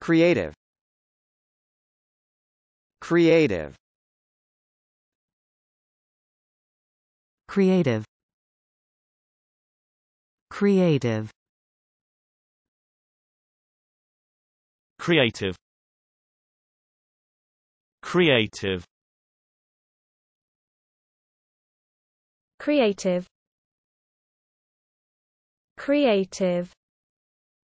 Creative Creative Creative Creative Creative Creative Creative Creative